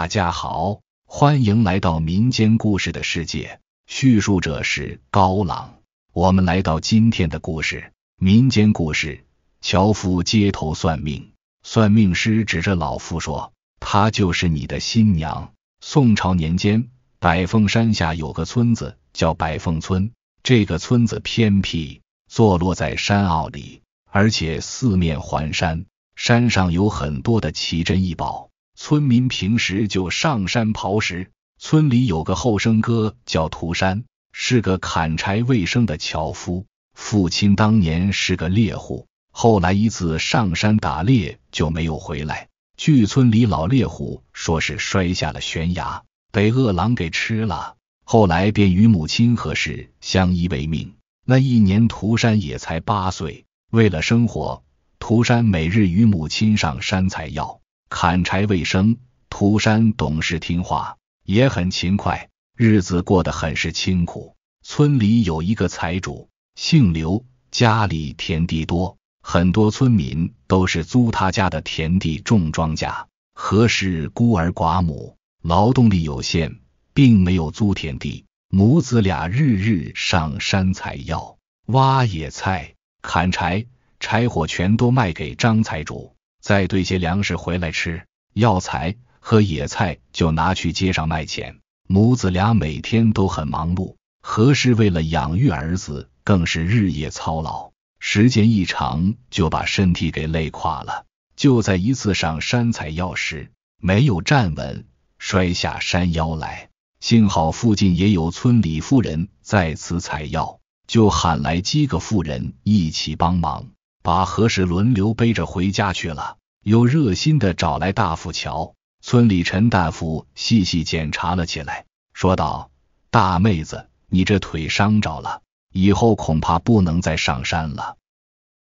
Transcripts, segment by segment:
大家好，欢迎来到民间故事的世界。叙述者是高朗。我们来到今天的故事：民间故事，樵夫街头算命。算命师指着老妇说：“她就是你的新娘。”宋朝年间，百凤山下有个村子叫百凤村。这个村子偏僻，坐落在山坳里，而且四面环山，山上有很多的奇珍异宝。村民平时就上山刨食。村里有个后生哥叫涂山，是个砍柴为生的樵夫。父亲当年是个猎户，后来一次上山打猎就没有回来。据村里老猎户说，是摔下了悬崖，被饿狼给吃了。后来便与母亲和氏相依为命。那一年，涂山也才八岁。为了生活，涂山每日与母亲上山采药。砍柴为生，涂山懂事听话，也很勤快，日子过得很是清苦。村里有一个财主，姓刘，家里田地多，很多村民都是租他家的田地种庄稼。何氏孤儿寡母，劳动力有限，并没有租田地，母子俩日日上山采药、挖野菜、砍柴，柴火全都卖给张财主。再堆些粮食回来吃，药材和野菜就拿去街上卖钱。母子俩每天都很忙碌，何氏为了养育儿子，更是日夜操劳，时间一长就把身体给累垮了。就在一次上山采药时，没有站稳，摔下山腰来。幸好附近也有村里妇人在此采药，就喊来几个妇人一起帮忙，把何氏轮流背着回家去了。又热心地找来大夫瞧，村里陈大夫细细检查了起来，说道：“大妹子，你这腿伤着了，以后恐怕不能再上山了。”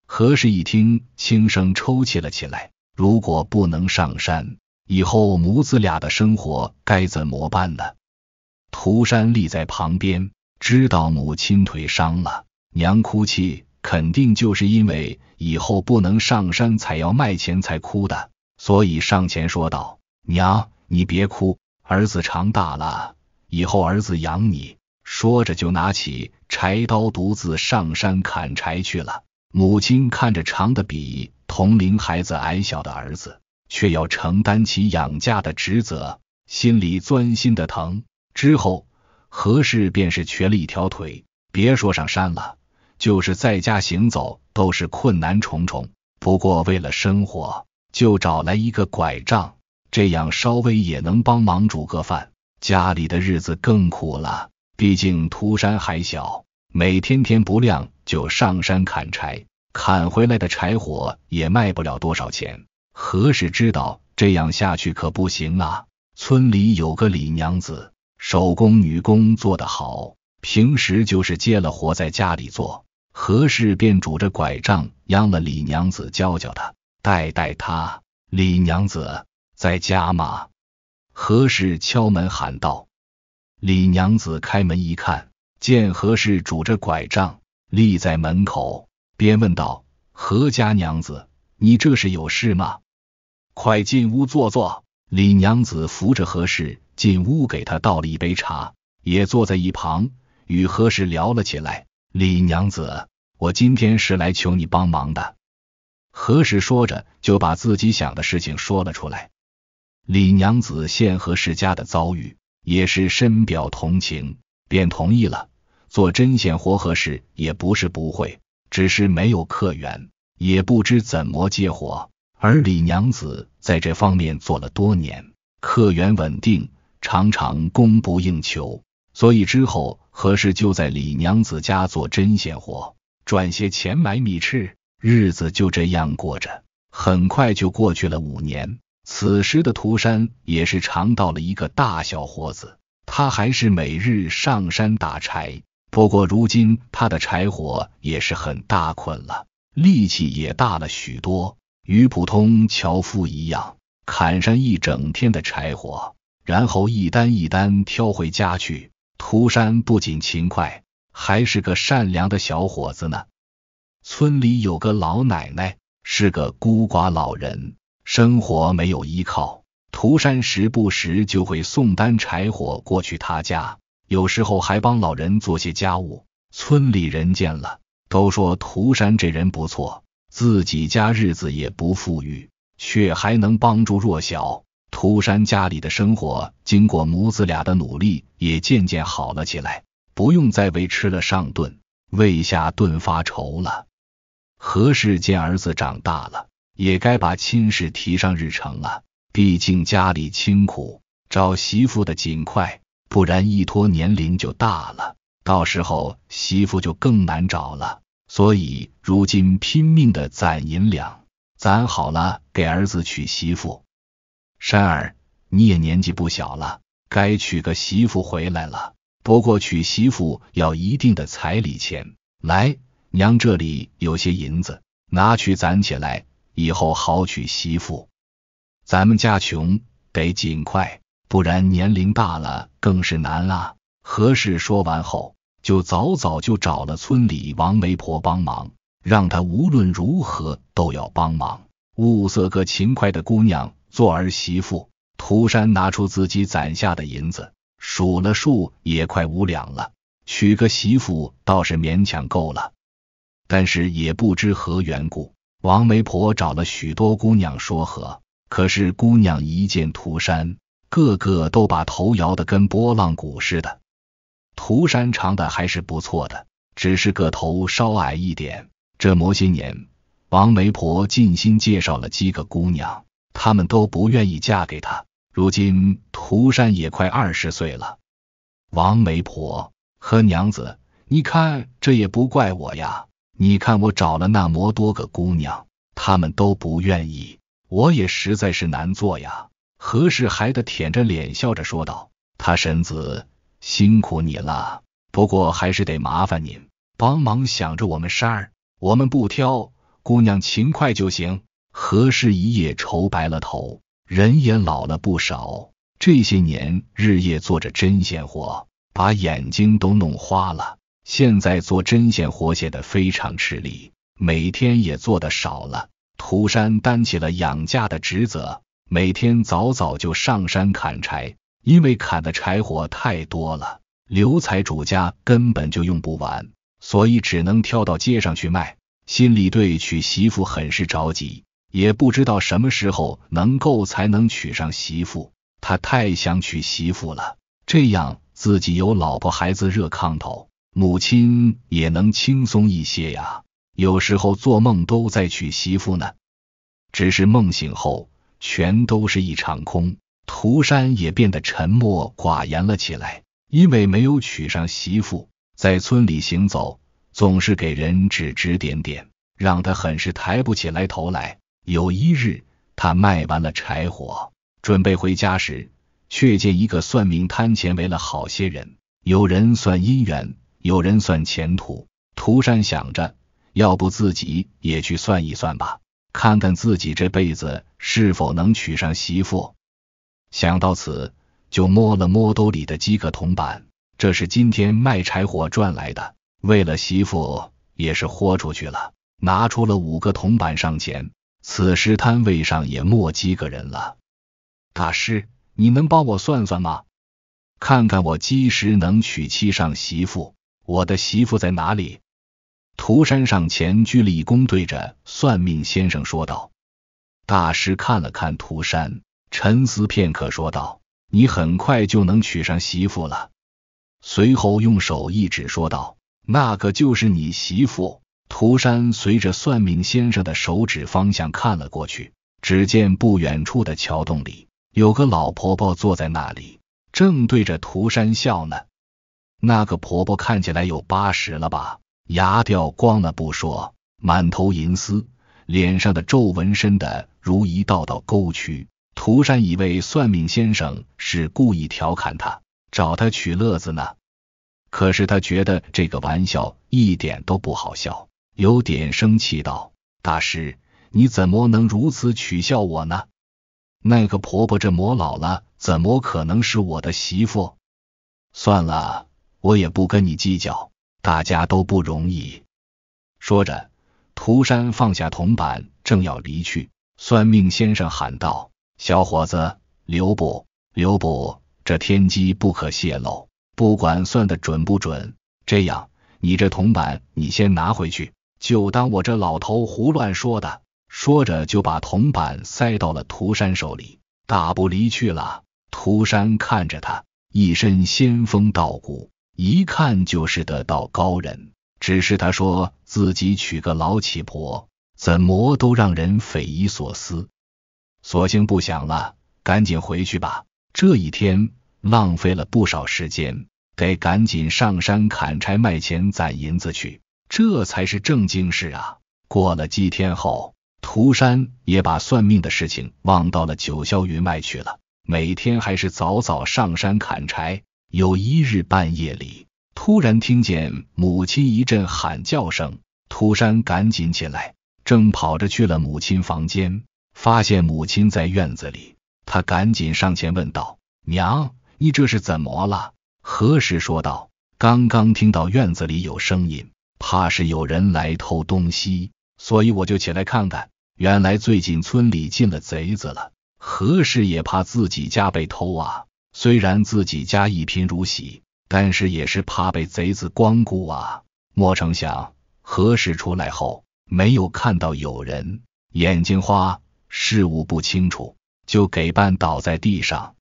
何氏一听，轻声抽泣了起来。如果不能上山，以后母子俩的生活该怎么办呢？涂山立在旁边，知道母亲腿伤了，娘哭泣，肯定就是因为。以后不能上山采药卖钱才哭的，所以上前说道：“娘，你别哭，儿子长大了，以后儿子养你。”说着就拿起柴刀，独自上山砍柴去了。母亲看着长的比同龄孩子矮小的儿子，却要承担起养家的职责，心里钻心的疼。之后，何氏便是瘸了一条腿，别说上山了，就是在家行走。都是困难重重，不过为了生活，就找来一个拐杖，这样稍微也能帮忙煮个饭。家里的日子更苦了，毕竟涂山还小，每天天不亮就上山砍柴，砍回来的柴火也卖不了多少钱。何时知道这样下去可不行啊！村里有个李娘子，手工女工做得好，平时就是接了活在家里做。何氏便拄着拐杖央了李娘子教教他，带带他。李娘子在家吗？何氏敲门喊道。李娘子开门一看，见何氏拄着拐杖立在门口，便问道：“何家娘子，你这是有事吗？快进屋坐坐。”李娘子扶着何氏进屋，给他倒了一杯茶，也坐在一旁与何氏聊了起来。李娘子，我今天是来求你帮忙的。何氏说着，就把自己想的事情说了出来。李娘子见何氏家的遭遇，也是深表同情，便同意了。做针线活，何氏也不是不会，只是没有客源，也不知怎么接活。而李娘子在这方面做了多年，客源稳定，常常供不应求，所以之后。何氏就在李娘子家做针线活，赚些钱买米吃，日子就这样过着。很快就过去了五年。此时的涂山也是尝到了一个大小伙子，他还是每日上山打柴。不过如今他的柴火也是很大捆了，力气也大了许多，与普通樵夫一样，砍上一整天的柴火，然后一单一单挑回家去。涂山不仅勤快，还是个善良的小伙子呢。村里有个老奶奶，是个孤寡老人，生活没有依靠。涂山时不时就会送单柴火过去他家，有时候还帮老人做些家务。村里人见了，都说涂山这人不错，自己家日子也不富裕，却还能帮助弱小。涂山家里的生活，经过母子俩的努力，也渐渐好了起来，不用再为吃了上顿、喂下顿发愁了。何氏见儿子长大了，也该把亲事提上日程了。毕竟家里清苦，找媳妇的尽快，不然一拖年龄就大了，到时候媳妇就更难找了。所以如今拼命的攒银两，攒好了给儿子娶媳妇。山儿，你也年纪不小了，该娶个媳妇回来了。不过娶媳妇要一定的彩礼钱，来，娘这里有些银子，拿去攒起来，以后好娶媳妇。咱们家穷，得尽快，不然年龄大了更是难啊。何氏说完后，就早早就找了村里王媒婆帮忙，让她无论如何都要帮忙物色个勤快的姑娘。做儿媳妇，涂山拿出自己攒下的银子，数了数也快五两了。娶个媳妇倒是勉强够了，但是也不知何缘故，王媒婆找了许多姑娘说和，可是姑娘一见涂山，个个都把头摇得跟拨浪鼓似的。涂山长得还是不错的，只是个头稍矮一点。这么些年，王媒婆尽心介绍了几个姑娘。他们都不愿意嫁给他，如今涂山也快二十岁了。王媒婆和娘子，你看这也不怪我呀，你看我找了那么多个姑娘，他们都不愿意，我也实在是难做呀。何氏还得舔着脸笑着说道：“他婶子辛苦你了，不过还是得麻烦您帮忙想着我们山儿，我们不挑姑娘，勤快就行。”何氏一夜愁白了头，人也老了不少。这些年日夜做着针线活，把眼睛都弄花了。现在做针线活显得非常吃力，每天也做的少了。涂山担起了养家的职责，每天早早就上山砍柴，因为砍的柴火太多了，刘财主家根本就用不完，所以只能挑到街上去卖。心里对娶媳妇，很是着急。也不知道什么时候能够才能娶上媳妇，他太想娶媳妇了。这样自己有老婆孩子热炕头，母亲也能轻松一些呀。有时候做梦都在娶媳妇呢，只是梦醒后全都是一场空。涂山也变得沉默寡言了起来，因为没有娶上媳妇，在村里行走总是给人指指点点，让他很是抬不起来头来。有一日，他卖完了柴火，准备回家时，却见一个算命摊前围了好些人，有人算姻缘，有人算前途。涂山想着，要不自己也去算一算吧，看看自己这辈子是否能娶上媳妇。想到此，就摸了摸兜里的几个铜板，这是今天卖柴火赚来的，为了媳妇也是豁出去了，拿出了五个铜板上前。此时摊位上也莫几个人了，大师，你能帮我算算吗？看看我几时能娶妻上媳妇？我的媳妇在哪里？涂山上前鞠了一躬，对着算命先生说道。大师看了看涂山，沉思片刻说道：“你很快就能娶上媳妇了。”随后用手一指说道：“那个就是你媳妇。”涂山随着算命先生的手指方向看了过去，只见不远处的桥洞里有个老婆婆坐在那里，正对着涂山笑呢。那个婆婆看起来有八十了吧，牙掉光了不说，满头银丝，脸上的皱纹深的如一道道沟渠。涂山以为算命先生是故意调侃他，找他取乐子呢，可是他觉得这个玩笑一点都不好笑。有点生气道：“大师，你怎么能如此取笑我呢？那个婆婆这么老了，怎么可能是我的媳妇？算了，我也不跟你计较，大家都不容易。”说着，涂山放下铜板，正要离去，算命先生喊道：“小伙子，留步，留步！这天机不可泄露，不管算的准不准，这样，你这铜板你先拿回去。”就当我这老头胡乱说的，说着就把铜板塞到了涂山手里，大步离去了。涂山看着他，一身仙风道骨，一看就是得道高人。只是他说自己娶个老乞婆，怎么都让人匪夷所思。索性不想了，赶紧回去吧。这一天浪费了不少时间，得赶紧上山砍柴卖钱攒银子去。这才是正经事啊！过了几天后，涂山也把算命的事情忘到了九霄云外去了。每天还是早早上山砍柴。有一日半夜里，突然听见母亲一阵喊叫声，涂山赶紧起来，正跑着去了母亲房间，发现母亲在院子里，他赶紧上前问道：“娘，你这是怎么了？”何时说道：“刚刚听到院子里有声音。”怕是有人来偷东西，所以我就起来看看。原来最近村里进了贼子了，何氏也怕自己家被偷啊。虽然自己家一贫如洗，但是也是怕被贼子光顾啊。莫成想，何氏出来后没有看到有人，眼睛花，事物不清楚，就给绊倒在地上。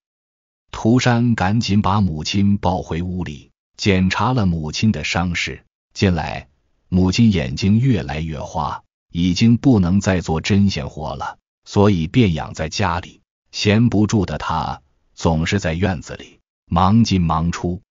涂山赶紧把母亲抱回屋里，检查了母亲的伤势。近来，母亲眼睛越来越花，已经不能再做针线活了，所以便养在家里。闲不住的她，总是在院子里忙进忙出。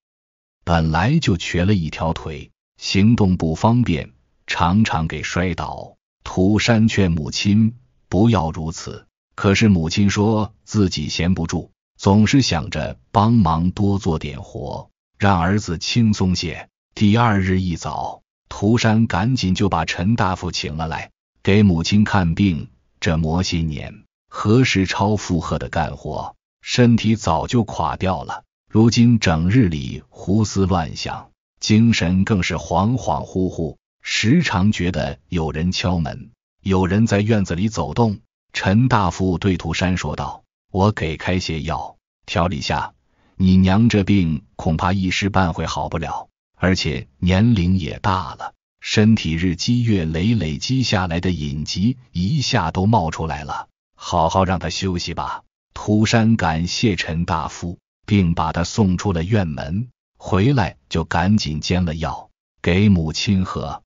本来就瘸了一条腿，行动不方便，常常给摔倒。涂山劝母亲不要如此，可是母亲说自己闲不住，总是想着帮忙多做点活，让儿子轻松些。第二日一早，涂山赶紧就把陈大夫请了来，给母亲看病。这魔些年，何时超负荷的干活，身体早就垮掉了。如今整日里胡思乱想，精神更是恍恍惚惚，时常觉得有人敲门，有人在院子里走动。陈大夫对涂山说道：“我给开些药调理下，你娘这病恐怕一时半会好不了。”而且年龄也大了，身体日积月累累积下来的隐疾一下都冒出来了。好好让他休息吧。涂山感谢陈大夫，并把他送出了院门。回来就赶紧煎了药给母亲喝。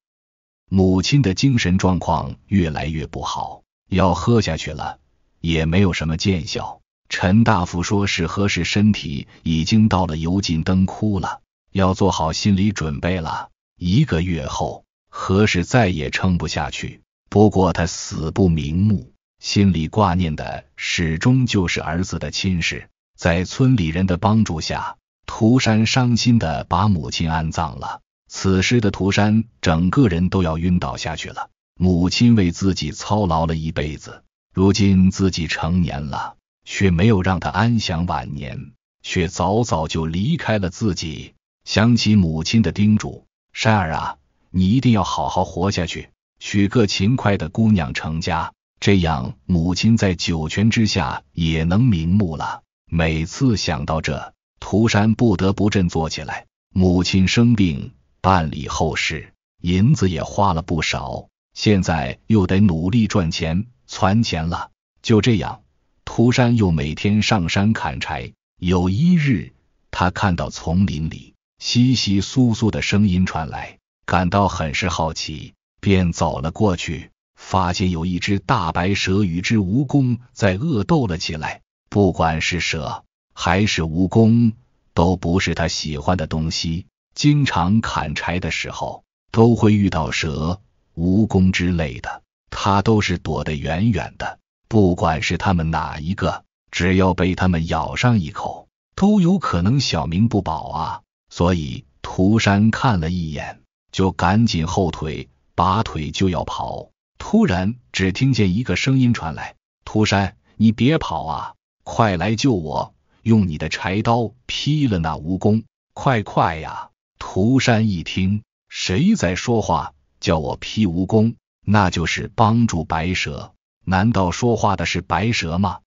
母亲的精神状况越来越不好，药喝下去了也没有什么见效。陈大夫说是何时身体已经到了油尽灯枯了。要做好心理准备了。一个月后，何氏再也撑不下去。不过他死不瞑目，心里挂念的始终就是儿子的亲事。在村里人的帮助下，涂山伤心的把母亲安葬了。此时的涂山整个人都要晕倒下去了。母亲为自己操劳了一辈子，如今自己成年了，却没有让他安享晚年，却早早就离开了自己。想起母亲的叮嘱，珊儿啊，你一定要好好活下去，娶个勤快的姑娘成家，这样母亲在九泉之下也能瞑目了。每次想到这，涂山不得不振作起来。母亲生病，办理后事，银子也花了不少，现在又得努力赚钱，攒钱了。就这样，涂山又每天上山砍柴。有一日，他看到丛林里。窸窸窣窣的声音传来，感到很是好奇，便走了过去，发现有一只大白蛇与只蜈蚣在恶斗了起来。不管是蛇还是蜈蚣，都不是他喜欢的东西。经常砍柴的时候，都会遇到蛇、蜈蚣之类的，他都是躲得远远的。不管是他们哪一个，只要被他们咬上一口，都有可能小命不保啊。所以涂山看了一眼，就赶紧后腿拔腿就要跑。突然，只听见一个声音传来：“涂山，你别跑啊，快来救我，用你的柴刀劈了那蜈蚣，快快呀！”涂山一听，谁在说话，叫我劈蜈蚣？那就是帮助白蛇。难道说话的是白蛇吗？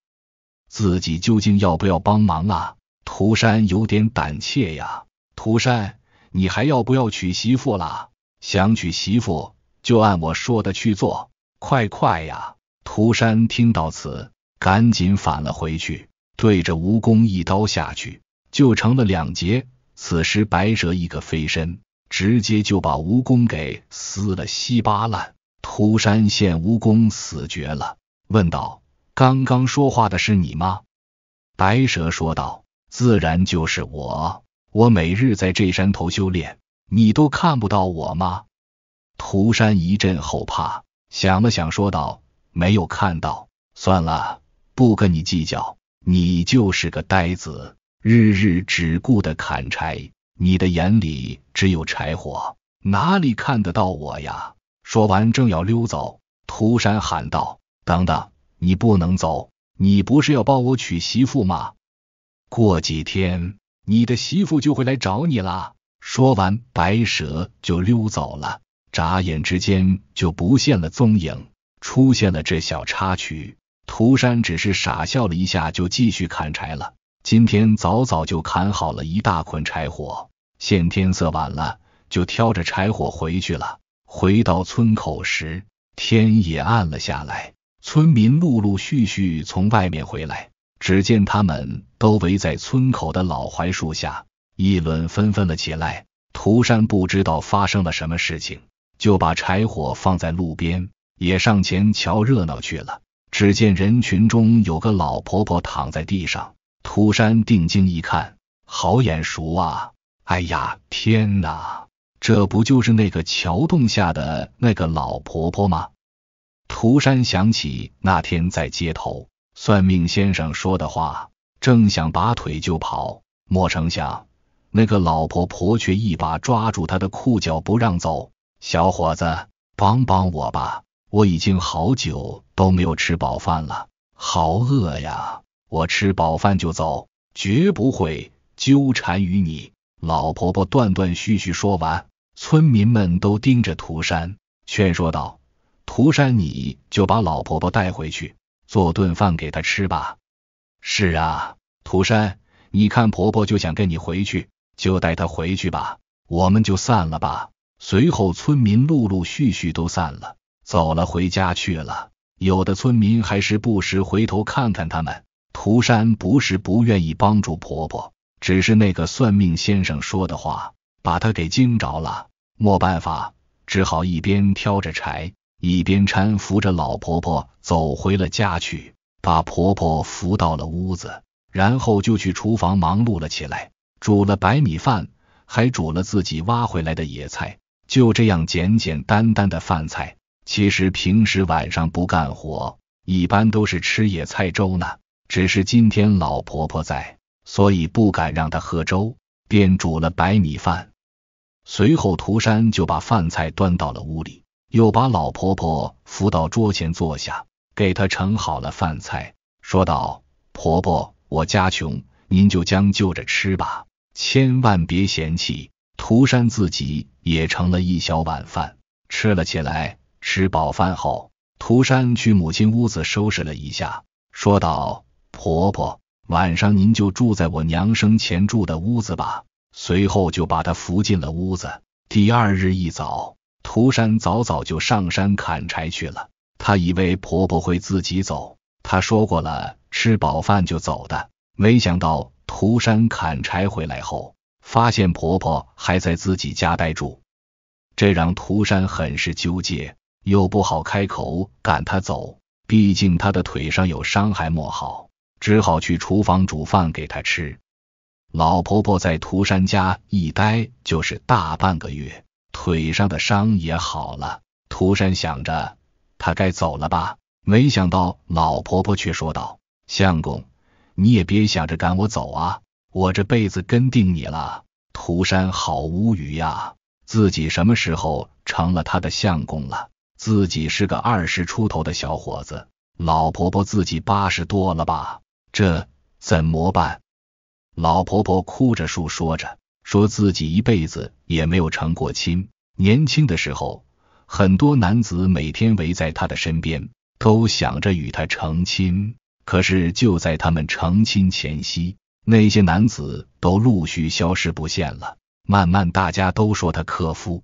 自己究竟要不要帮忙啊？涂山有点胆怯呀。涂山，你还要不要娶媳妇了？想娶媳妇就按我说的去做，快快呀！涂山听到此，赶紧反了回去，对着蜈蚣一刀下去，就成了两截。此时白蛇一个飞身，直接就把蜈蚣给撕了稀巴烂。涂山见蜈蚣死绝了，问道：“刚刚说话的是你吗？”白蛇说道：“自然就是我。”我每日在这山头修炼，你都看不到我吗？涂山一阵后怕，想了想说道：“没有看到，算了，不跟你计较。你就是个呆子，日日只顾的砍柴，你的眼里只有柴火，哪里看得到我呀？”说完正要溜走，涂山喊道：“等等，你不能走，你不是要帮我娶媳妇吗？过几天。”你的媳妇就会来找你了。说完，白蛇就溜走了，眨眼之间就不见了踪影。出现了这小插曲，涂山只是傻笑了一下，就继续砍柴了。今天早早就砍好了一大捆柴火，现天色晚了，就挑着柴火回去了。回到村口时，天也暗了下来，村民陆陆续续从外面回来。只见他们都围在村口的老槐树下，议论纷纷了起来。涂山不知道发生了什么事情，就把柴火放在路边，也上前瞧热闹去了。只见人群中有个老婆婆躺在地上，涂山定睛一看，好眼熟啊！哎呀，天哪，这不就是那个桥洞下的那个老婆婆吗？涂山想起那天在街头。算命先生说的话，正想拔腿就跑，莫成想，那个老婆婆却一把抓住他的裤脚不让走。小伙子，帮帮我吧，我已经好久都没有吃饱饭了，好饿呀！我吃饱饭就走，绝不会纠缠于你。老婆婆断断续续说完，村民们都盯着涂山，劝说道：“涂山，你就把老婆婆带回去。”做顿饭给他吃吧。是啊，涂山，你看婆婆就想跟你回去，就带她回去吧。我们就散了吧。随后，村民陆陆续续都散了，走了，回家去了。有的村民还是不时回头看看他们。涂山不是不愿意帮助婆婆，只是那个算命先生说的话把他给惊着了，没办法，只好一边挑着柴。一边搀扶着老婆婆走回了家去，把婆婆扶到了屋子，然后就去厨房忙碌了起来，煮了白米饭，还煮了自己挖回来的野菜。就这样简简单单的饭菜，其实平时晚上不干活，一般都是吃野菜粥呢。只是今天老婆婆在，所以不敢让她喝粥，便煮了白米饭。随后涂山就把饭菜端到了屋里。又把老婆婆扶到桌前坐下，给她盛好了饭菜，说道：“婆婆，我家穷，您就将就着吃吧，千万别嫌弃。”涂山自己也盛了一小碗饭，吃了起来。吃饱饭后，涂山去母亲屋子收拾了一下，说道：“婆婆，晚上您就住在我娘生前住的屋子吧。”随后就把她扶进了屋子。第二日一早。涂山早早就上山砍柴去了，他以为婆婆会自己走，他说过了，吃饱饭就走的。没想到涂山砍柴回来后，发现婆婆还在自己家呆住，这让涂山很是纠结，又不好开口赶她走，毕竟她的腿上有伤还没好，只好去厨房煮饭给她吃。老婆婆在涂山家一待就是大半个月。腿上的伤也好了，涂山想着，他该走了吧？没想到老婆婆却说道：“相公，你也别想着赶我走啊，我这辈子跟定你了。”涂山好无语呀，自己什么时候成了他的相公了？自己是个二十出头的小伙子，老婆婆自己八十多了吧？这怎么办？老婆婆哭着说，说着。说自己一辈子也没有成过亲。年轻的时候，很多男子每天围在他的身边，都想着与他成亲。可是就在他们成亲前夕，那些男子都陆续消失不见了。慢慢，大家都说他克夫。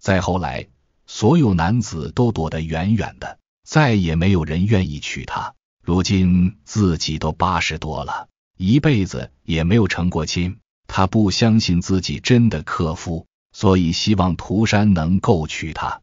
再后来，所有男子都躲得远远的，再也没有人愿意娶她。如今自己都八十多了，一辈子也没有成过亲。他不相信自己真的克夫，所以希望涂山能够娶她。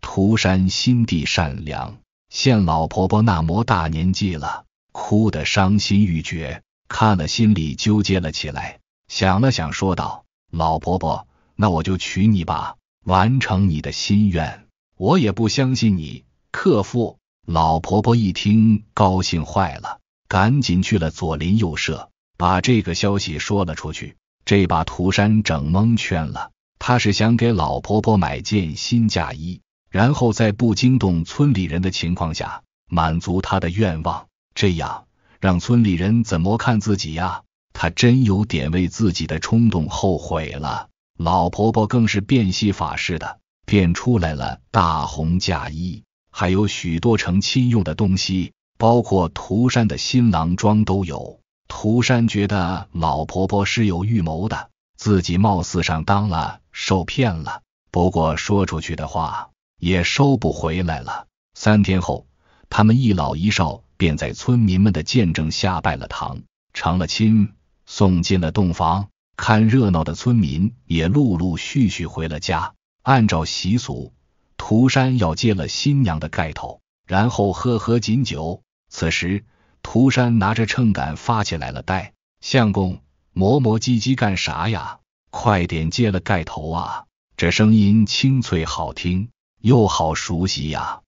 涂山心地善良，见老婆婆那么大年纪了，哭得伤心欲绝，看了心里纠结了起来。想了想，说道：“老婆婆，那我就娶你吧，完成你的心愿。”我也不相信你克夫。老婆婆一听，高兴坏了，赶紧去了左邻右舍。把这个消息说了出去，这把涂山整蒙圈了。他是想给老婆婆买件新嫁衣，然后在不惊动村里人的情况下满足她的愿望。这样让村里人怎么看自己呀？他真有点为自己的冲动后悔了。老婆婆更是变戏法似的变出来了大红嫁衣，还有许多成亲用的东西，包括涂山的新郎装都有。涂山觉得老婆婆是有预谋的，自己貌似上当了，受骗了。不过说出去的话也收不回来了。三天后，他们一老一少便在村民们的见证下拜了堂，成了亲，送进了洞房。看热闹的村民也陆陆续续回了家。按照习俗，涂山要揭了新娘的盖头，然后喝喝紧酒。此时。涂山拿着秤杆发起来了呆，相公磨磨唧唧干啥呀？快点揭了盖头啊！这声音清脆好听，又好熟悉呀，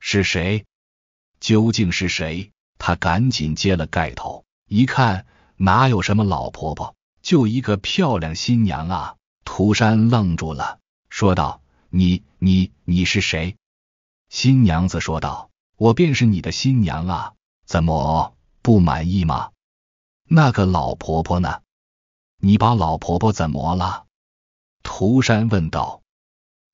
是谁？究竟是谁？他赶紧揭了盖头，一看哪有什么老婆婆，就一个漂亮新娘啊！涂山愣住了，说道：“你你你是谁？”新娘子说道：“我便是你的新娘啊。”怎么不满意吗？那个老婆婆呢？你把老婆婆怎么了？涂山问道。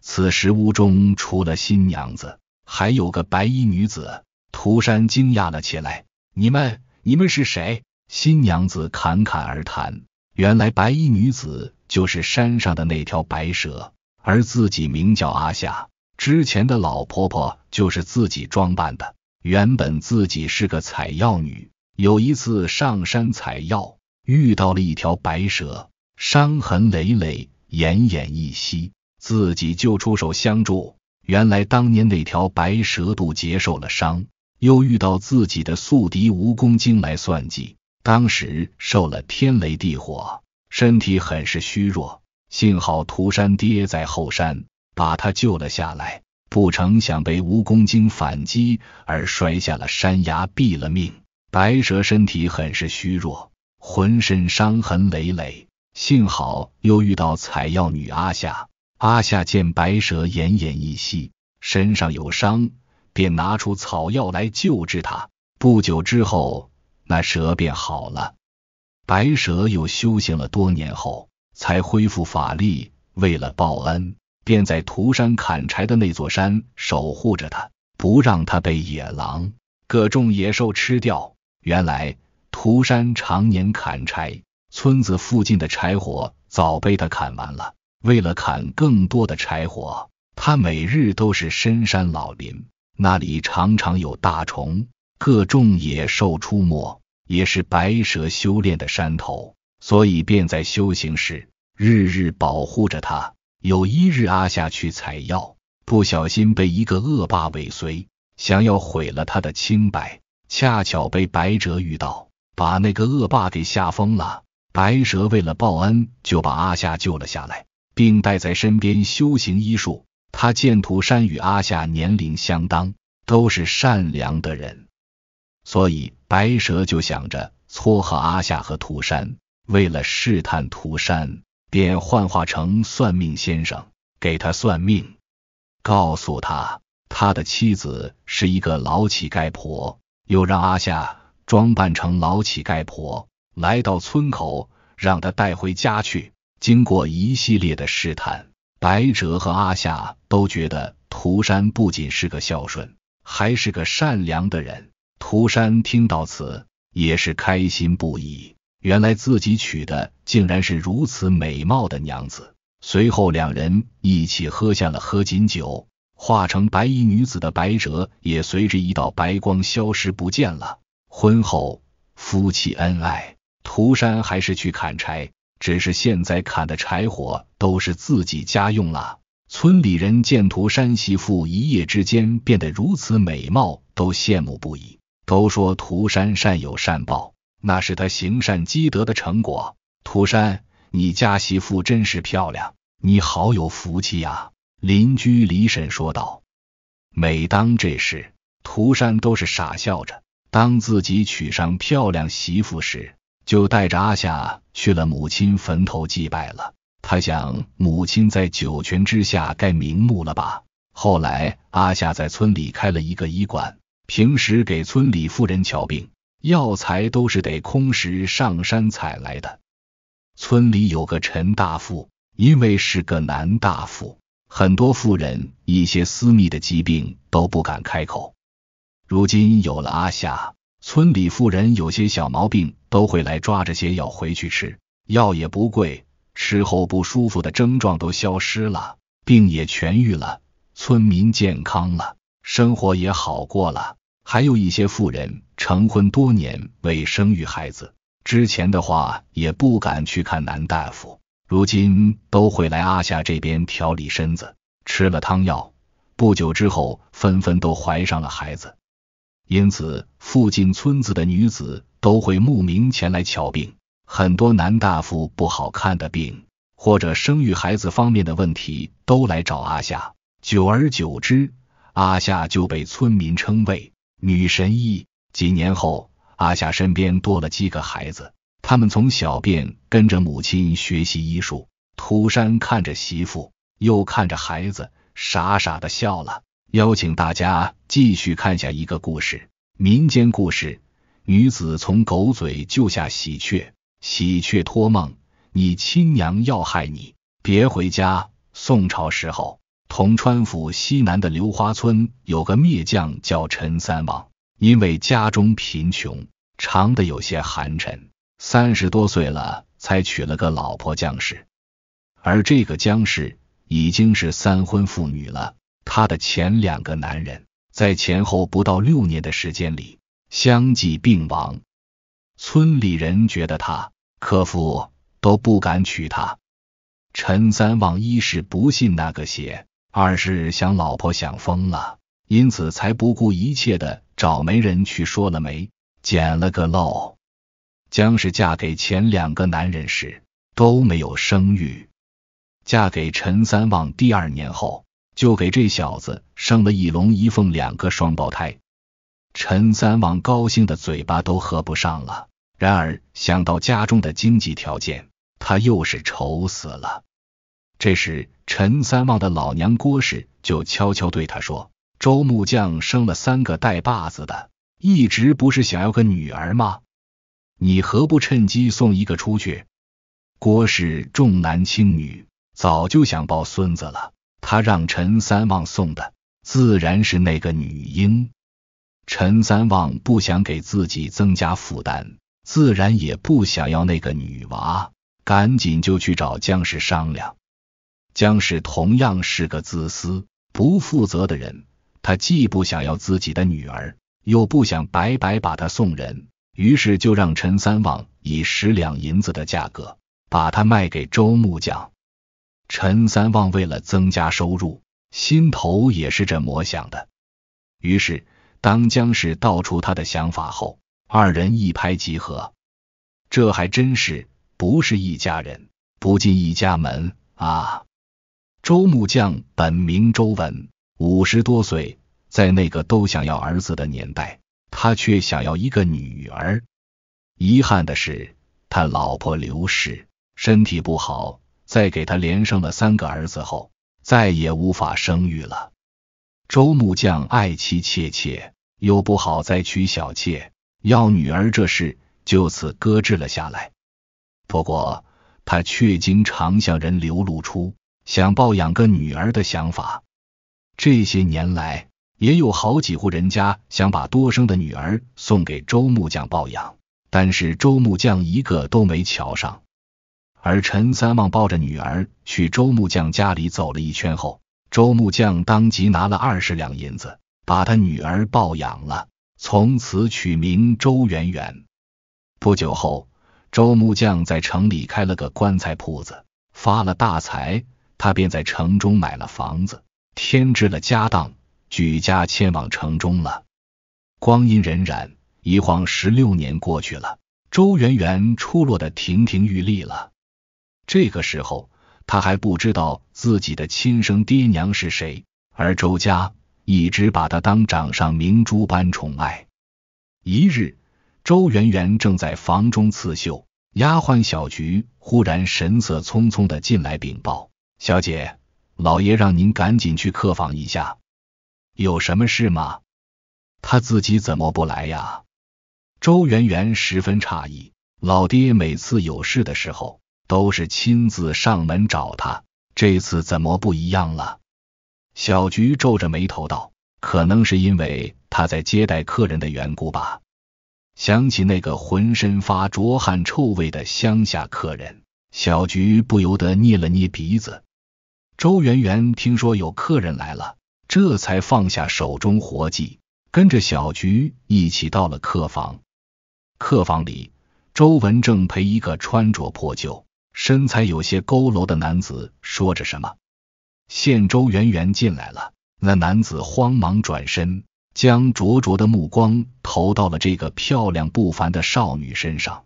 此时屋中除了新娘子，还有个白衣女子，涂山惊讶了起来。你们，你们是谁？新娘子侃侃而谈。原来白衣女子就是山上的那条白蛇，而自己名叫阿夏。之前的老婆婆就是自己装扮的。原本自己是个采药女，有一次上山采药，遇到了一条白蛇，伤痕累累，奄奄一息，自己就出手相助。原来当年那条白蛇渡劫受了伤，又遇到自己的宿敌蜈蚣精来算计，当时受了天雷地火，身体很是虚弱，幸好涂山爹在后山把他救了下来。不成想被蜈蚣精反击而摔下了山崖，毙了命。白蛇身体很是虚弱，浑身伤痕累累。幸好又遇到采药女阿夏。阿夏见白蛇奄奄一息，身上有伤，便拿出草药来救治他。不久之后，那蛇便好了。白蛇又修行了多年后，才恢复法力。为了报恩。便在涂山砍柴的那座山守护着他，不让他被野狼、各种野兽吃掉。原来涂山常年砍柴，村子附近的柴火早被他砍完了。为了砍更多的柴火，他每日都是深山老林，那里常常有大虫、各种野兽出没，也是白蛇修炼的山头，所以便在修行时日日保护着他。有一日，阿夏去采药，不小心被一个恶霸尾随，想要毁了他的清白。恰巧被白蛇遇到，把那个恶霸给吓疯了。白蛇为了报恩，就把阿夏救了下来，并带在身边修行医术。他见涂山与阿夏年龄相当，都是善良的人，所以白蛇就想着撮合阿夏和涂山。为了试探涂山。便幻化成算命先生给他算命，告诉他他的妻子是一个老乞丐婆，又让阿夏装扮成老乞丐婆来到村口，让他带回家去。经过一系列的试探，白哲和阿夏都觉得涂山不仅是个孝顺，还是个善良的人。涂山听到此也是开心不已。原来自己娶的竟然是如此美貌的娘子。随后两人一起喝下了合卺酒，化成白衣女子的白蛇也随着一道白光消失不见了。婚后夫妻恩爱，涂山还是去砍柴，只是现在砍的柴火都是自己家用了。村里人见涂山媳妇一夜之间变得如此美貌，都羡慕不已，都说涂山善有善报。那是他行善积德的成果。涂山，你家媳妇真是漂亮，你好有福气呀！邻居李婶说道。每当这时，涂山都是傻笑着。当自己娶上漂亮媳妇时，就带着阿夏去了母亲坟头祭拜了。他想，母亲在九泉之下该瞑目了吧。后来，阿夏在村里开了一个医馆，平时给村里妇人瞧病。药材都是得空时上山采来的。村里有个陈大夫，因为是个男大夫，很多妇人一些私密的疾病都不敢开口。如今有了阿夏，村里妇人有些小毛病都会来抓这些药回去吃，药也不贵，吃后不舒服的症状都消失了，病也痊愈了，村民健康了，生活也好过了。还有一些妇人成婚多年未生育孩子，之前的话也不敢去看男大夫，如今都会来阿夏这边调理身子，吃了汤药，不久之后纷纷都怀上了孩子。因此，附近村子的女子都会慕名前来瞧病，很多男大夫不好看的病或者生育孩子方面的问题都来找阿夏。久而久之，阿夏就被村民称谓。女神医。几年后，阿夏身边多了几个孩子，他们从小便跟着母亲学习医术。涂山看着媳妇，又看着孩子，傻傻的笑了。邀请大家继续看下一个故事：民间故事，女子从狗嘴救下喜鹊，喜鹊托梦：你亲娘要害你，别回家。宋朝时候。铜川府西南的刘花村有个篾匠叫陈三旺，因为家中贫穷，长得有些寒碜，三十多岁了才娶了个老婆将氏。而这个江氏已经是三婚妇女了，她的前两个男人在前后不到六年的时间里相继病亡，村里人觉得她可夫都不敢娶她。陈三旺一是不信那个邪。二是想老婆想疯了，因此才不顾一切的找媒人去说了媒，捡了个漏。姜氏嫁给前两个男人时都没有生育，嫁给陈三旺第二年后，就给这小子生了一龙一凤两个双胞胎。陈三旺高兴的嘴巴都合不上了，然而想到家中的经济条件，他又是愁死了。这时，陈三旺的老娘郭氏就悄悄对他说：“周木匠生了三个带把子的，一直不是想要个女儿吗？你何不趁机送一个出去？”郭氏重男轻女，早就想抱孙子了。他让陈三旺送的，自然是那个女婴。陈三旺不想给自己增加负担，自然也不想要那个女娃，赶紧就去找江氏商量。姜氏同样是个自私、不负责的人，他既不想要自己的女儿，又不想白白把她送人，于是就让陈三旺以十两银子的价格把她卖给周木匠。陈三旺为了增加收入，心头也是这么想的。于是，当姜氏道出他的想法后，二人一拍即合。这还真是不是一家人，不进一家门啊！周木匠本名周文，五十多岁，在那个都想要儿子的年代，他却想要一个女儿。遗憾的是，他老婆刘氏身体不好，在给他连生了三个儿子后，再也无法生育了。周木匠爱妻切切，又不好再娶小妾，要女儿这事就此搁置了下来。不过，他却经常向人流露出。想抱养个女儿的想法，这些年来也有好几户人家想把多生的女儿送给周木匠抱养，但是周木匠一个都没瞧上。而陈三旺抱着女儿去周木匠家里走了一圈后，周木匠当即拿了二十两银子，把他女儿抱养了，从此取名周圆圆。不久后，周木匠在城里开了个棺材铺子，发了大财。他便在城中买了房子，添置了家当，举家迁往城中了。光阴荏苒，一晃十六年过去了，周圆圆出落的亭亭玉立了。这个时候，他还不知道自己的亲生爹娘是谁，而周家一直把他当掌上明珠般宠爱。一日，周圆圆正在房中刺绣，丫鬟小菊忽然神色匆匆的进来禀报。小姐，老爷让您赶紧去客房一下，有什么事吗？他自己怎么不来呀？周媛媛十分诧异，老爹每次有事的时候都是亲自上门找他，这次怎么不一样了？小菊皱着眉头道：“可能是因为他在接待客人的缘故吧。”想起那个浑身发浊汗、臭味的乡下客人，小菊不由得捏了捏鼻子。周媛媛听说有客人来了，这才放下手中活计，跟着小菊一起到了客房。客房里，周文正陪一个穿着破旧、身材有些佝偻的男子说着什么。见周媛媛进来了，那男子慌忙转身，将灼灼的目光投到了这个漂亮不凡的少女身上。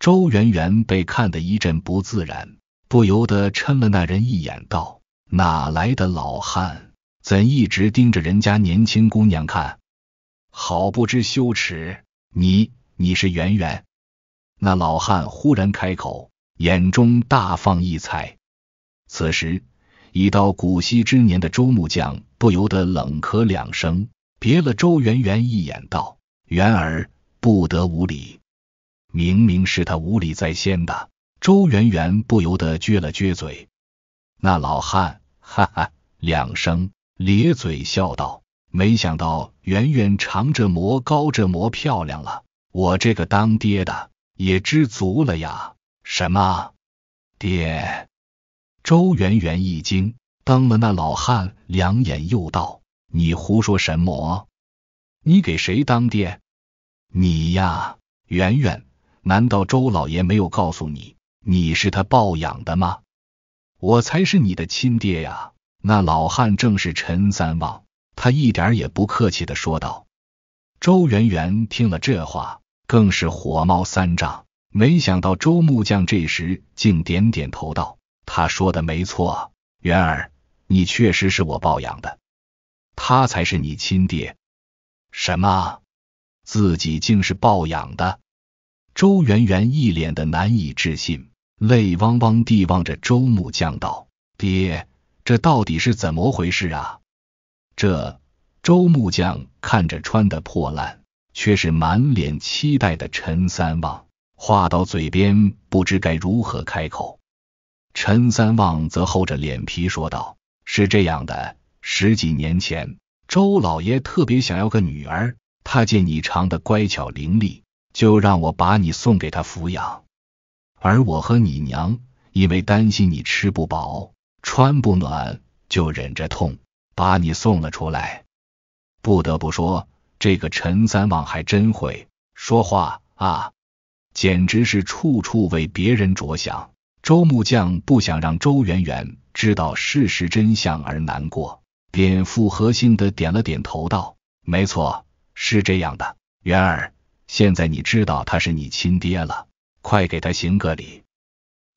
周媛媛被看得一阵不自然。不由得嗔了那人一眼，道：“哪来的老汉，怎一直盯着人家年轻姑娘看？好不知羞耻！你，你是圆圆？”那老汉忽然开口，眼中大放异彩。此时已到古稀之年的周木匠不由得冷咳两声，别了周圆圆一眼，道：“圆儿，不得无礼。明明是他无礼在先的。”周媛媛不由得撅了撅嘴，那老汉哈哈两声，咧嘴笑道：“没想到媛媛长着模高着模漂亮了，我这个当爹的也知足了呀。”什么？爹？周媛媛一惊，瞪了那老汉两眼，又道：“你胡说什么？你给谁当爹？你呀，媛媛，难道周老爷没有告诉你？”你是他抱养的吗？我才是你的亲爹呀！那老汉正是陈三旺，他一点也不客气的说道。周媛媛听了这话，更是火冒三丈。没想到周木匠这时竟点点头道：“他说的没错，媛儿，你确实是我抱养的，他才是你亲爹。”什么？自己竟是抱养的？周媛媛一脸的难以置信。泪汪汪地望着周木匠道：“爹，这到底是怎么回事啊？”这周木匠看着穿的破烂，却是满脸期待的陈三旺，话到嘴边不知该如何开口。陈三旺则厚着脸皮说道：“是这样的，十几年前，周老爷特别想要个女儿，他见你长得乖巧伶俐，就让我把你送给他抚养。”而我和你娘，因为担心你吃不饱、穿不暖，就忍着痛把你送了出来。不得不说，这个陈三旺还真会说话啊，简直是处处为别人着想。周木匠不想让周媛媛知道事实真相而难过，便复合性的点了点头，道：“没错，是这样的。媛儿，现在你知道他是你亲爹了。”快给他行个礼，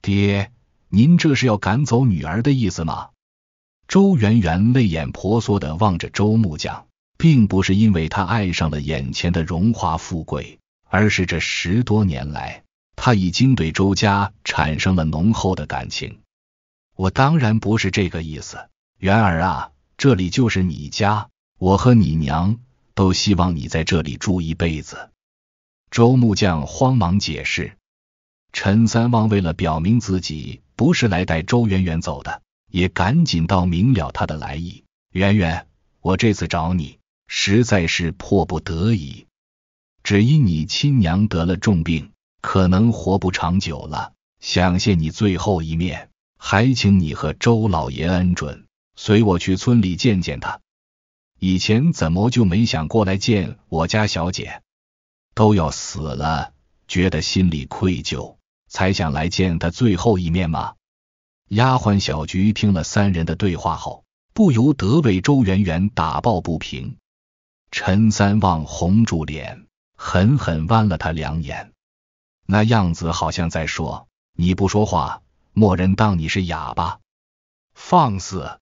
爹，您这是要赶走女儿的意思吗？周媛媛泪眼婆娑的望着周木匠，并不是因为他爱上了眼前的荣华富贵，而是这十多年来，他已经对周家产生了浓厚的感情。我当然不是这个意思，媛儿啊，这里就是你家，我和你娘都希望你在这里住一辈子。周木匠慌忙解释。陈三旺为了表明自己不是来带周媛媛走的，也赶紧道明了他的来意。媛媛，我这次找你，实在是迫不得已，只因你亲娘得了重病，可能活不长久了，想见你最后一面，还请你和周老爷恩准，随我去村里见见她。以前怎么就没想过来见我家小姐？都要死了，觉得心里愧疚。才想来见他最后一面吗？丫鬟小菊听了三人的对话后，不由得为周媛媛打抱不平。陈三旺红住脸，狠狠剜了他两眼，那样子好像在说：“你不说话，没人当你是哑巴。”放肆！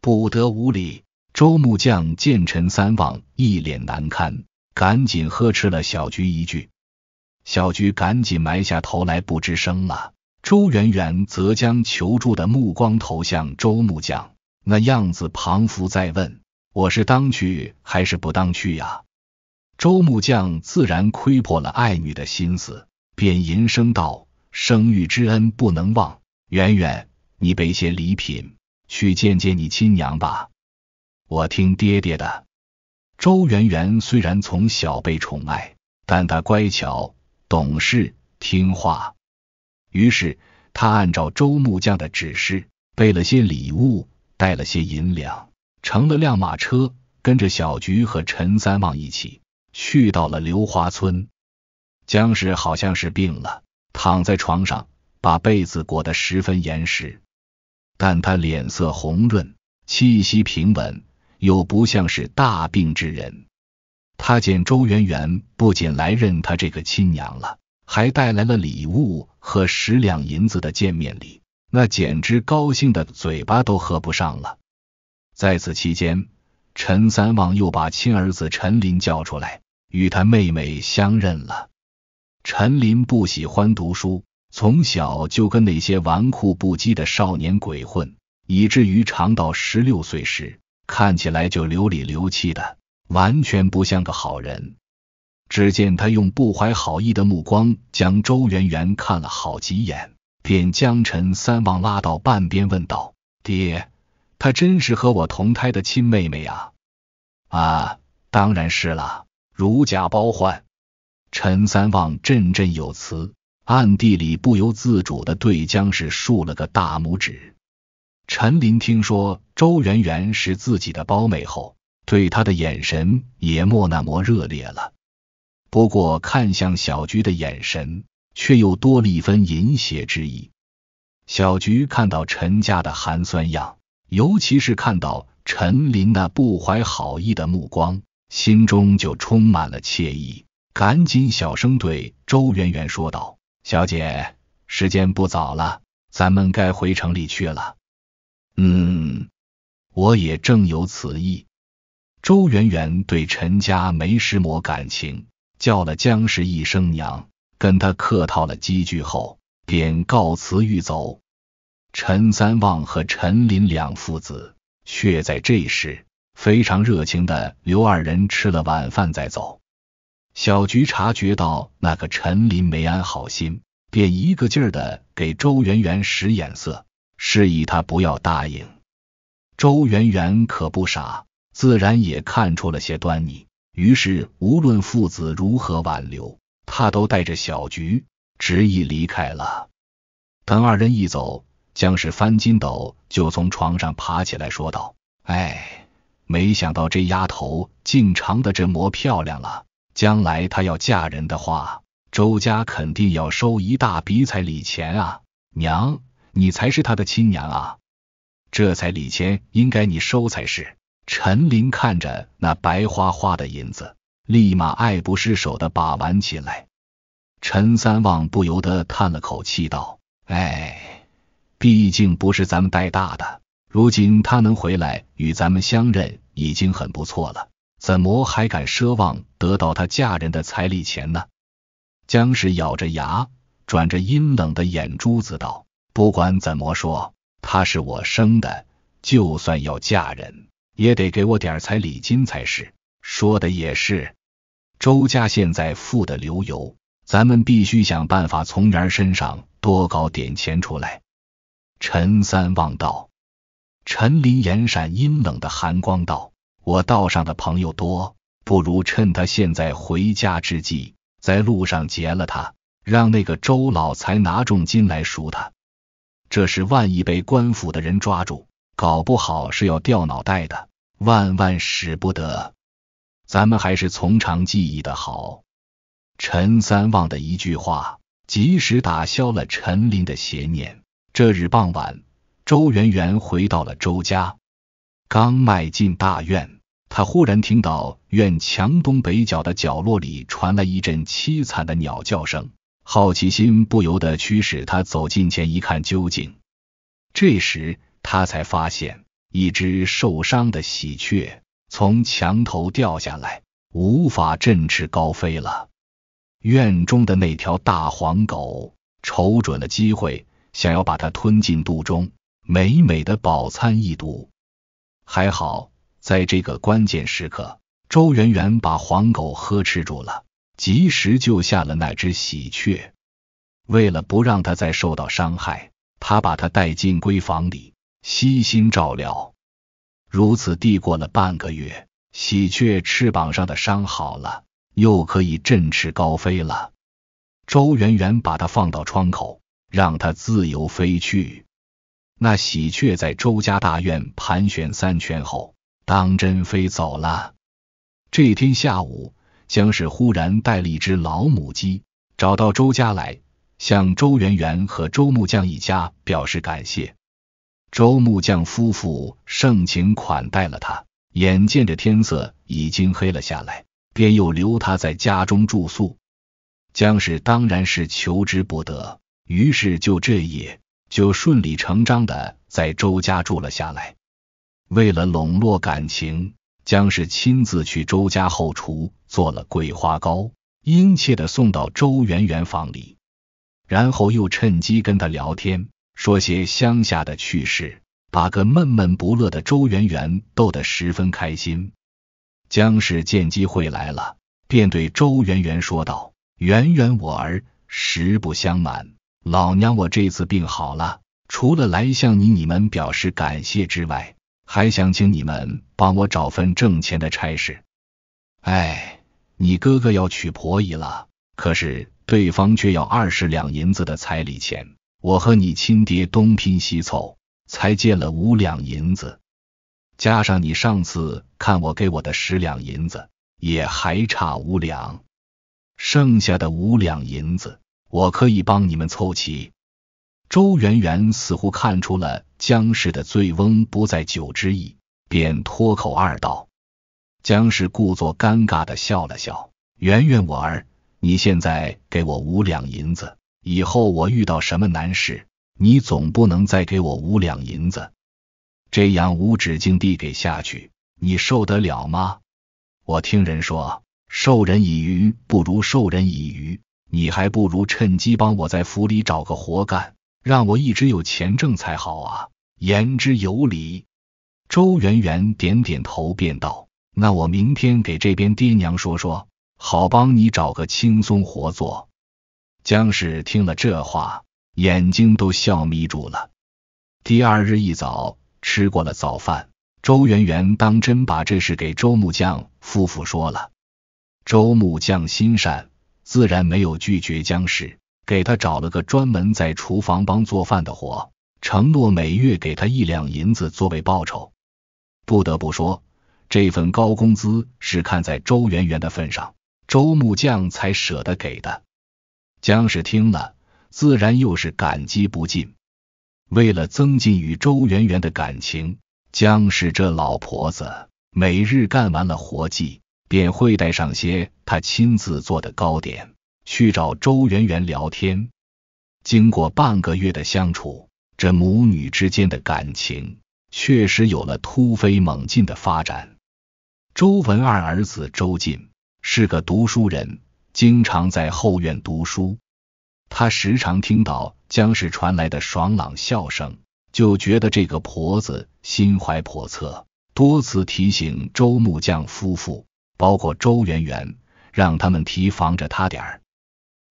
不得无礼。周木匠见陈三旺一脸难堪，赶紧呵斥了小菊一句。小菊赶紧埋下头来，不吱声了。周媛媛则将求助的目光投向周木匠，那样子彷佛在问：“我是当去还是不当去呀？”周木匠自然窥破了爱女的心思，便吟声道：“生育之恩不能忘，媛媛，你备些礼品去见见你亲娘吧。”我听爹爹的。周媛媛虽然从小被宠爱，但她乖巧。懂事听话，于是他按照周木匠的指示备了些礼物，带了些银两，乘了辆马车，跟着小菊和陈三旺一起去到了刘花村。姜氏好像是病了，躺在床上，把被子裹得十分严实，但他脸色红润，气息平稳，又不像是大病之人。他见周媛媛不仅来认他这个亲娘了，还带来了礼物和十两银子的见面礼，那简直高兴的嘴巴都合不上了。在此期间，陈三旺又把亲儿子陈林叫出来，与他妹妹相认了。陈林不喜欢读书，从小就跟那些纨绔不羁的少年鬼混，以至于长到十六岁时，看起来就流里流气的。完全不像个好人。只见他用不怀好意的目光将周媛媛看了好几眼，便将陈三旺拉到半边问道：“爹，她真是和我同胎的亲妹妹呀？”“啊，当然是了，如假包换。”陈三旺振振有词，暗地里不由自主的对江氏竖了个大拇指。陈林听说周媛媛是自己的胞妹后。对他的眼神也莫那么热烈了，不过看向小菊的眼神却又多了一分淫邪之意。小菊看到陈家的寒酸样，尤其是看到陈林那不怀好意的目光，心中就充满了惬意，赶紧小声对周媛媛说道：“小姐，时间不早了，咱们该回城里去了。”“嗯，我也正有此意。”周媛媛对陈家没什么感情，叫了姜氏一声娘，跟他客套了几句后，便告辞欲走。陈三旺和陈林两父子却在这时非常热情的留二人吃了晚饭再走。小菊察觉到那个陈林没安好心，便一个劲儿的给周媛媛使眼色，示意他不要答应。周媛媛可不傻。自然也看出了些端倪，于是无论父子如何挽留，他都带着小菊执意离开了。等二人一走，姜氏翻筋斗就从床上爬起来，说道：“哎，没想到这丫头竟长得这么漂亮了。将来她要嫁人的话，周家肯定要收一大笔彩礼钱啊！娘，你才是她的亲娘啊，这彩礼钱应该你收才是。”陈林看着那白花花的银子，立马爱不释手的把玩起来。陈三旺不由得叹了口气，道：“哎，毕竟不是咱们带大的，如今他能回来与咱们相认，已经很不错了，怎么还敢奢望得到他嫁人的彩礼钱呢？”姜氏咬着牙，转着阴冷的眼珠子道：“不管怎么说，他是我生的，就算要嫁人。”也得给我点彩礼金才是。说的也是，周家现在富的流油，咱们必须想办法从人身上多搞点钱出来。陈三望道：“陈林眼闪阴冷的寒光道，我道上的朋友多，不如趁他现在回家之际，在路上劫了他，让那个周老财拿重金来赎他。这是万一被官府的人抓住。”搞不好是要掉脑袋的，万万使不得。咱们还是从长计议的好。陈三旺的一句话，及时打消了陈林的邪念。这日傍晚，周媛媛回到了周家，刚迈进大院，她忽然听到院墙东北角的角落里传来一阵凄惨的鸟叫声，好奇心不由得驱使他走近前一看究竟。这时，他才发现，一只受伤的喜鹊从墙头掉下来，无法振翅高飞了。院中的那条大黄狗瞅准了机会，想要把它吞进肚中，美美的饱餐一睹。还好，在这个关键时刻，周圆圆把黄狗呵斥住了，及时救下了那只喜鹊。为了不让它再受到伤害，他把它带进闺房里。悉心照料，如此地过了半个月，喜鹊翅膀上的伤好了，又可以振翅高飞了。周圆圆把它放到窗口，让它自由飞去。那喜鹊在周家大院盘旋三圈后，当真飞走了。这天下午，姜氏忽然带了一只老母鸡找到周家来，向周圆圆和周木匠一家表示感谢。周木匠夫妇盛情款待了他，眼见着天色已经黑了下来，便又留他在家中住宿。姜氏当然是求之不得，于是就这夜就顺理成章的在周家住了下来。为了笼络感情，姜氏亲自去周家后厨做了桂花糕，殷切的送到周圆圆房里，然后又趁机跟他聊天。说些乡下的趣事，把个闷闷不乐的周媛媛逗得十分开心。姜氏见机会来了，便对周媛媛说道：“媛媛，我儿，实不相瞒，老娘我这次病好了，除了来向你你们表示感谢之外，还想请你们帮我找份挣钱的差事。哎，你哥哥要娶婆姨了，可是对方却要二十两银子的彩礼钱。”我和你亲爹东拼西凑才借了五两银子，加上你上次看我给我的十两银子，也还差五两。剩下的五两银子，我可以帮你们凑齐。周媛媛似乎看出了姜氏的“醉翁不在酒”之意，便脱口二道。姜氏故作尴尬的笑了笑：“媛媛，我儿，你现在给我五两银子。”以后我遇到什么难事，你总不能再给我五两银子，这样无止境地给下去，你受得了吗？我听人说，授人以鱼不如授人以渔，你还不如趁机帮我在府里找个活干，让我一直有钱挣才好啊。言之有理，周媛媛点点头，便道：“那我明天给这边爹娘说说，好帮你找个轻松活做。”姜氏听了这话，眼睛都笑眯住了。第二日一早，吃过了早饭，周媛媛当真把这事给周木匠夫妇说了。周木匠心善，自然没有拒绝姜氏，给他找了个专门在厨房帮做饭的活，承诺每月给他一两银子作为报酬。不得不说，这份高工资是看在周媛媛的份上，周木匠才舍得给的。姜氏听了，自然又是感激不尽。为了增进与周媛媛的感情，姜氏这老婆子每日干完了活计，便会带上些她亲自做的糕点去找周媛媛聊天。经过半个月的相处，这母女之间的感情确实有了突飞猛进的发展。周文二儿子周进是个读书人。经常在后院读书，他时常听到江氏传来的爽朗笑声，就觉得这个婆子心怀叵测，多次提醒周木匠夫妇，包括周圆圆，让他们提防着他点儿。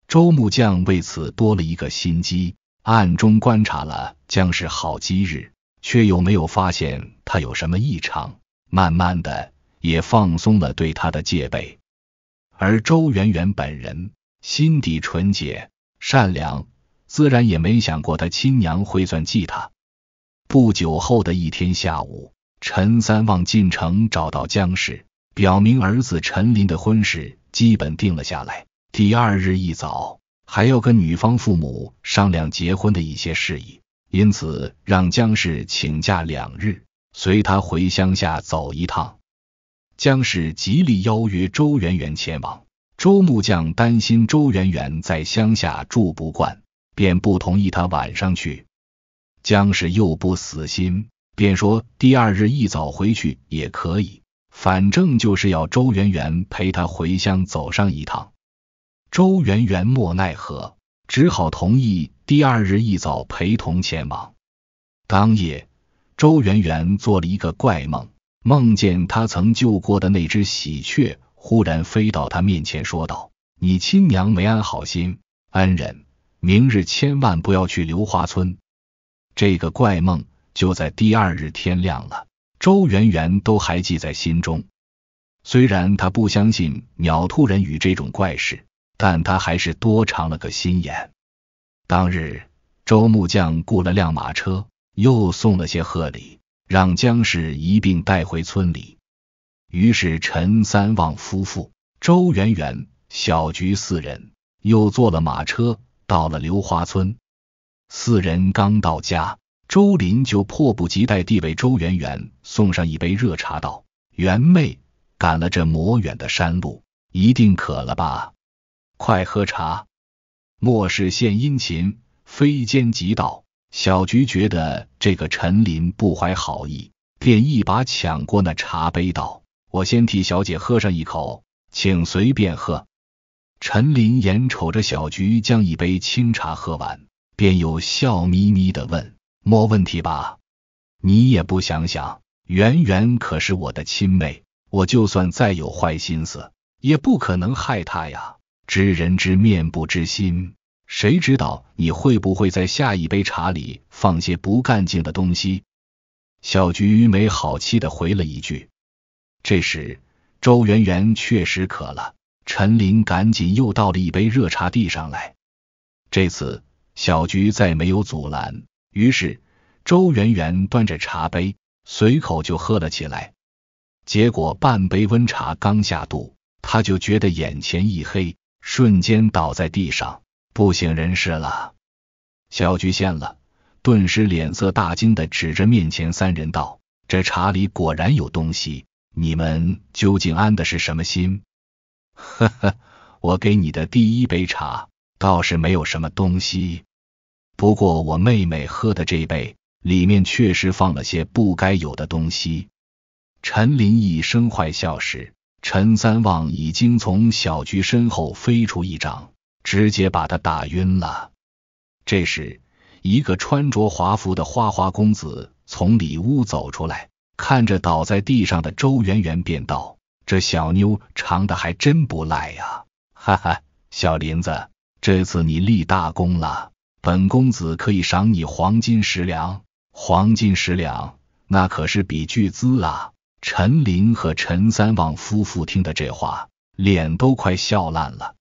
周木匠为此多了一个心机，暗中观察了江氏好几日，却又没有发现她有什么异常，慢慢的也放松了对她的戒备。而周媛媛本人心底纯洁善良，自然也没想过她亲娘会算计她。不久后的一天下午，陈三旺进城找到江氏，表明儿子陈林的婚事基本定了下来。第二日一早，还要跟女方父母商量结婚的一些事宜，因此让江氏请假两日，随他回乡下走一趟。江氏极力邀约周元元前往，周木匠担心周元元在乡下住不惯，便不同意他晚上去。江氏又不死心，便说第二日一早回去也可以，反正就是要周元元陪他回乡走上一趟。周元元莫奈何，只好同意第二日一早陪同前往。当夜，周元元做了一个怪梦。梦见他曾救过的那只喜鹊忽然飞到他面前，说道：“你亲娘没安好心，恩人，明日千万不要去流花村。”这个怪梦就在第二日天亮了，周圆圆都还记在心中。虽然他不相信鸟兔人与这种怪事，但他还是多长了个心眼。当日，周木匠雇了辆马车，又送了些贺礼。让江氏一并带回村里。于是陈三旺夫妇、周媛媛、小菊四人又坐了马车，到了流花村。四人刚到家，周林就迫不及待地为周媛媛送上一杯热茶，道：“媛妹，赶了这磨远的山路，一定渴了吧？快喝茶。莫是献殷勤，非奸即盗。”小菊觉得这个陈林不怀好意，便一把抢过那茶杯，道：“我先替小姐喝上一口，请随便喝。”陈林眼瞅着小菊将一杯清茶喝完，便又笑眯眯的问：“没问题吧？你也不想想，圆圆可是我的亲妹，我就算再有坏心思，也不可能害她呀。知人知面不知心。”谁知道你会不会在下一杯茶里放些不干净的东西？小菊没好气的回了一句。这时，周媛媛确实渴了，陈林赶紧又倒了一杯热茶递上来。这次，小菊再没有阻拦，于是周媛媛端着茶杯随口就喝了起来。结果半杯温茶刚下肚，她就觉得眼前一黑，瞬间倒在地上。不省人事了，小菊见了，顿时脸色大惊的指着面前三人道：“这茶里果然有东西，你们究竟安的是什么心？”“哈哈，我给你的第一杯茶倒是没有什么东西，不过我妹妹喝的这杯里面确实放了些不该有的东西。”陈林一声坏笑时，陈三旺已经从小菊身后飞出一掌。直接把他打晕了。这时，一个穿着华服的花花公子从里屋走出来，看着倒在地上的周媛媛，便道：“这小妞长得还真不赖呀，哈哈，小林子，这次你立大功了，本公子可以赏你黄金十两。黄金十两，那可是笔巨资啊！”陈林和陈三旺夫妇听的这话，脸都快笑烂了。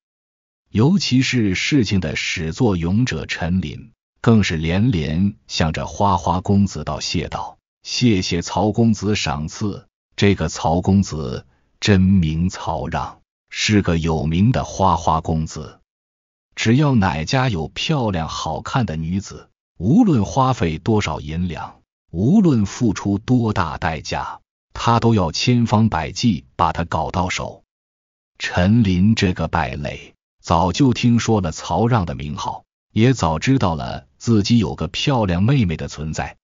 尤其是事情的始作俑者陈琳，更是连连向着花花公子道谢道：“谢谢曹公子赏赐。”这个曹公子真名曹让，是个有名的花花公子。只要哪家有漂亮好看的女子，无论花费多少银两，无论付出多大代价，他都要千方百计把她搞到手。陈琳这个败类。早就听说了曹让的名号，也早知道了自己有个漂亮妹妹的存在。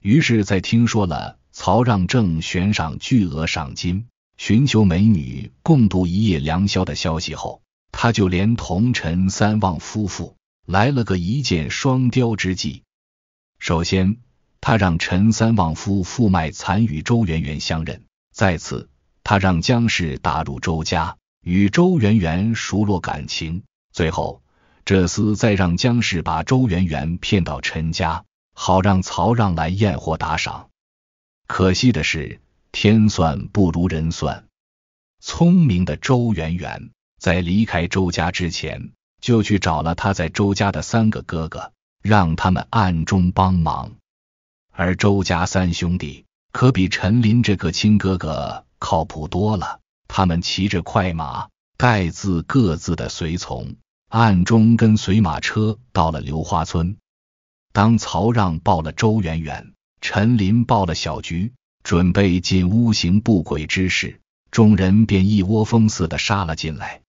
于是，在听说了曹让正悬赏巨额赏金，寻求美女共度一夜良宵的消息后，他就连同陈三旺夫妇来了个一箭双雕之计。首先，他让陈三旺夫妇卖残与周媛媛相认；再次，他让江氏打入周家。与周媛媛熟络感情，最后这厮再让姜氏把周媛媛骗到陈家，好让曹让来验货打赏。可惜的是，天算不如人算。聪明的周媛媛在离开周家之前，就去找了他在周家的三个哥哥，让他们暗中帮忙。而周家三兄弟可比陈林这个亲哥哥靠谱多了。他们骑着快马，带自各自的随从，暗中跟随马车到了流花村。当曹让抱了周媛媛，陈林抱了小菊，准备进屋行不轨之事，众人便一窝蜂似的杀了进来。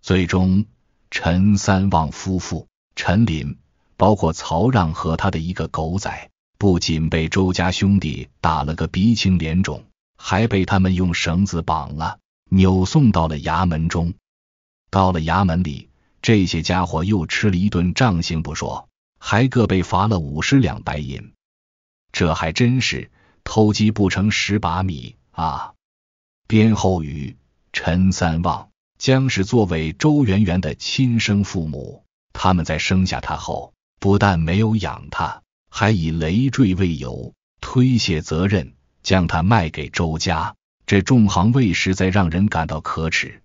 最终，陈三旺夫妇、陈林，包括曹让和他的一个狗仔，不仅被周家兄弟打了个鼻青脸肿，还被他们用绳子绑了。扭送到了衙门中，到了衙门里，这些家伙又吃了一顿杖刑，不说，还各被罚了五十两白银。这还真是偷鸡不成蚀把米啊！边后语：陈三旺将是作为周元元的亲生父母，他们在生下他后，不但没有养他，还以累赘为由推卸责任，将他卖给周家。这众行卫实在让人感到可耻。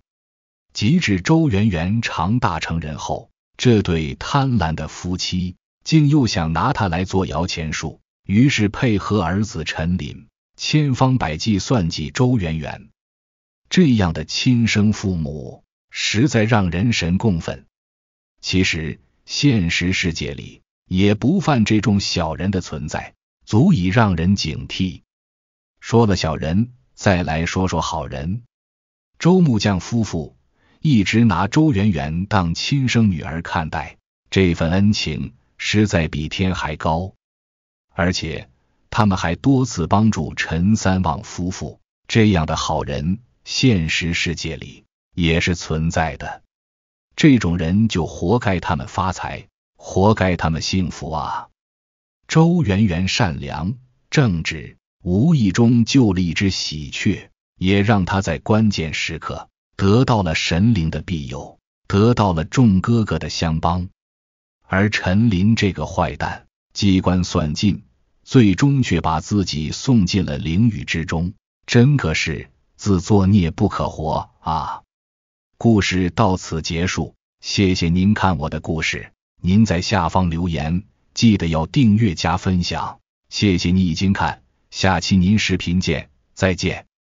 即至周圆圆长大成人后，这对贪婪的夫妻竟又想拿他来做摇钱树，于是配合儿子陈林，千方百计算计周圆圆。这样的亲生父母实在让人神共愤。其实现实世界里也不犯这种小人的存在，足以让人警惕。说了小人。再来说说好人，周木匠夫妇一直拿周媛媛当亲生女儿看待，这份恩情实在比天还高。而且他们还多次帮助陈三旺夫妇，这样的好人，现实世界里也是存在的。这种人就活该他们发财，活该他们幸福啊！周媛媛善良正直。无意中救了一只喜鹊，也让他在关键时刻得到了神灵的庇佑，得到了众哥哥的相帮。而陈林这个坏蛋机关算尽，最终却把自己送进了灵圄之中，真可是自作孽不可活啊！故事到此结束，谢谢您看我的故事，您在下方留言，记得要订阅加分享，谢谢你已经看。下期您视频见，再见。